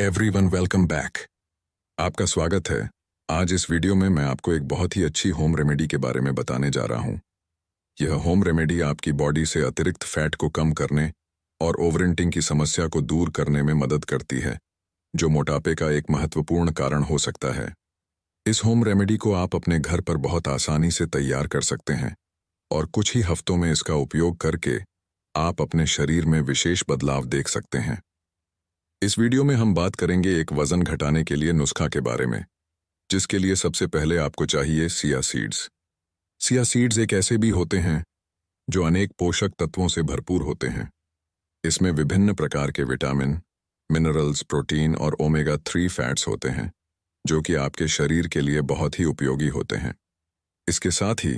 every one welcome back आपका स्वागत है आज इस वीडियो में मैं आपको एक बहुत ही अच्छी होम रेमेडी के बारे में बताने जा रहा हूं यह होम रेमेडी आपकी बॉडी से अतिरिक्त फैट को कम करने और ओवरेंटिंग की समस्या को दूर करने में मदद करती है जो मोटापे का एक महत्वपूर्ण कारण हो सकता है इस होम रेमेडी को आप अपने घर पर बहुत आसानी से तैयार कर सकते हैं और कुछ ही हफ्तों में इसका उपयोग करके आप अपने शरीर में विशेष बदलाव देख सकते हैं इस वीडियो में हम बात करेंगे एक वजन घटाने के लिए नुस्खा के बारे में जिसके लिए सबसे पहले आपको चाहिए सिया सीड्स सिया सीड्स एक ऐसे भी होते हैं जो अनेक पोषक तत्वों से भरपूर होते हैं इसमें विभिन्न प्रकार के विटामिन मिनरल्स प्रोटीन और ओमेगा थ्री फैट्स होते हैं जो कि आपके शरीर के लिए बहुत ही उपयोगी होते हैं इसके साथ ही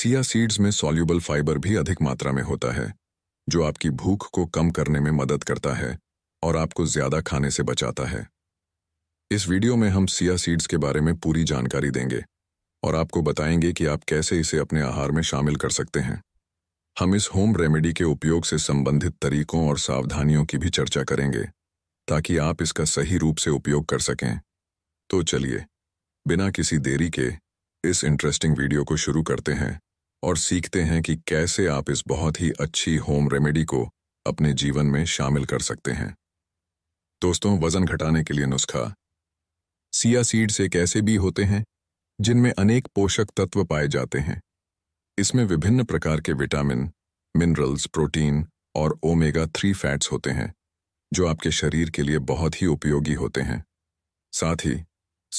सिया सीड्स में सॉल्यूबल फाइबर भी अधिक मात्रा में होता है जो आपकी भूख को कम करने में मदद करता है और आपको ज्यादा खाने से बचाता है इस वीडियो में हम सिया सीड्स के बारे में पूरी जानकारी देंगे और आपको बताएंगे कि आप कैसे इसे अपने आहार में शामिल कर सकते हैं हम इस होम रेमेडी के उपयोग से संबंधित तरीकों और सावधानियों की भी चर्चा करेंगे ताकि आप इसका सही रूप से उपयोग कर सकें तो चलिए बिना किसी देरी के इस इंटरेस्टिंग वीडियो को शुरू करते हैं और सीखते हैं कि कैसे आप इस बहुत ही अच्छी होम रेमेडी को अपने जीवन में शामिल कर सकते हैं दोस्तों वजन घटाने के लिए नुस्खा सिया सीड्स एक ऐसे भी होते हैं जिनमें अनेक पोषक तत्व पाए जाते हैं इसमें विभिन्न प्रकार के विटामिन मिनरल्स प्रोटीन और ओमेगा थ्री फैट्स होते हैं जो आपके शरीर के लिए बहुत ही उपयोगी होते हैं साथ ही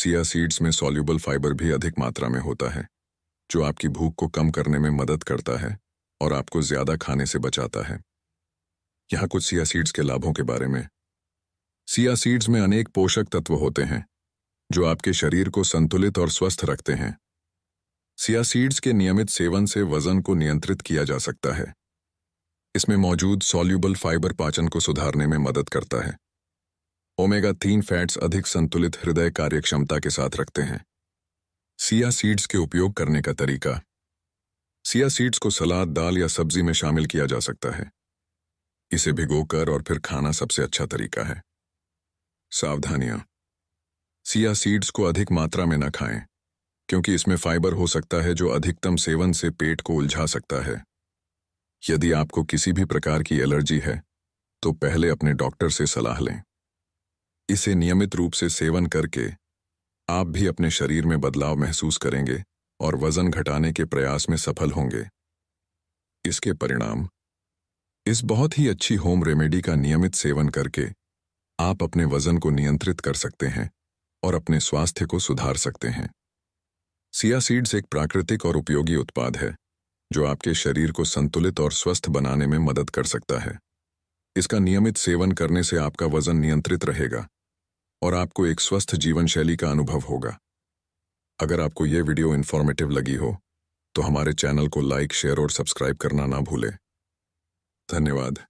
सिया सीड्स में सॉल्यूबल फाइबर भी अधिक मात्रा में होता है जो आपकी भूख को कम करने में मदद करता है और आपको ज्यादा खाने से बचाता है यहाँ कुछ सिया सीड्स के लाभों के बारे में सिया सीड्स में अनेक पोषक तत्व होते हैं जो आपके शरीर को संतुलित और स्वस्थ रखते हैं सिया सीड्स के नियमित सेवन से वजन को नियंत्रित किया जा सकता है इसमें मौजूद सॉल्यूबल फाइबर पाचन को सुधारने में मदद करता है ओमेगा तीन फैट्स अधिक संतुलित हृदय कार्यक्षमता के साथ रखते हैं सिया सीड्स के उपयोग करने का तरीका सिया सीड्स को सलाद दाल या सब्जी में शामिल किया जा सकता है इसे भिगोकर और फिर खाना सबसे अच्छा तरीका है सावधानियां सिया सीड्स को अधिक मात्रा में न खाएं क्योंकि इसमें फाइबर हो सकता है जो अधिकतम सेवन से पेट को उलझा सकता है यदि आपको किसी भी प्रकार की एलर्जी है तो पहले अपने डॉक्टर से सलाह लें इसे नियमित रूप से सेवन करके आप भी अपने शरीर में बदलाव महसूस करेंगे और वजन घटाने के प्रयास में सफल होंगे इसके परिणाम इस बहुत ही अच्छी होम रेमेडी का नियमित सेवन करके आप अपने वजन को नियंत्रित कर सकते हैं और अपने स्वास्थ्य को सुधार सकते हैं सिया सीड्स एक प्राकृतिक और उपयोगी उत्पाद है जो आपके शरीर को संतुलित और स्वस्थ बनाने में मदद कर सकता है इसका नियमित सेवन करने से आपका वजन नियंत्रित रहेगा और आपको एक स्वस्थ जीवन शैली का अनुभव होगा अगर आपको यह वीडियो इन्फॉर्मेटिव लगी हो तो हमारे चैनल को लाइक शेयर और सब्सक्राइब करना ना भूलें धन्यवाद